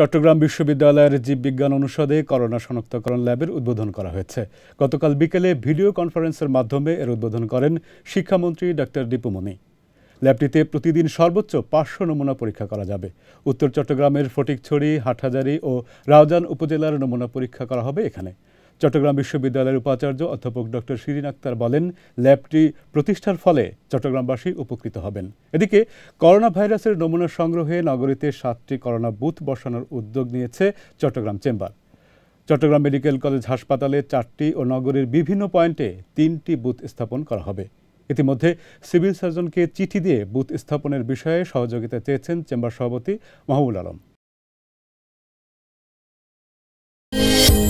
চট্টগ্রাম বিশ্ববিদ্যালয়ের জীববিজ্ঞান অনুষদে করোনা শনাক্তকরণ ল্যাবের উদ্বোধন করা হয়েছে গতকাল বিকেলে ভিডিও কনফারেন্সের মাধ্যমে এর উদ্বোধন করেন শিক্ষামন্ত্রী ডক্টর দীপুমণি ল্যাবটিতে প্রতিদিন সর্বোচ্চ পাঁচশো নমুনা পরীক্ষা করা যাবে উত্তর চট্টগ্রামের ফটিকছড়ি হাটহাজারি ও রাউজান উপজেলার নমুনা পরীক্ষা করা হবে এখানে চট্টগ্রাম বিশ্ববিদ্যালয়ের উপাচার্য অধ্যাপক ডক্টর শিরিন আক্তার বলেন ল্যাবটি প্রতিষ্ঠার ফলে চট্টগ্রামবাসী উপকৃত হবেন এদিকে করোনা ভাইরাসের নমুনা সংগ্রহে নগরীতে সাতটি করোনা বুথ বসানোর উদ্যোগ নিয়েছে Chittagong chamber Chittagong medical college হাসপাতালে চারটি ও নগরের বিভিন্ন পয়েন্টে তিনটি বুথ স্থাপন করা হবে ইতিমধ্যে সিভিল সার্জনকে চিঠি দিয়ে বুথ স্থাপনের বিষয়ে সহযোগিতা চেয়েছেন চেম্বার সভাপতি মাহবুল আলম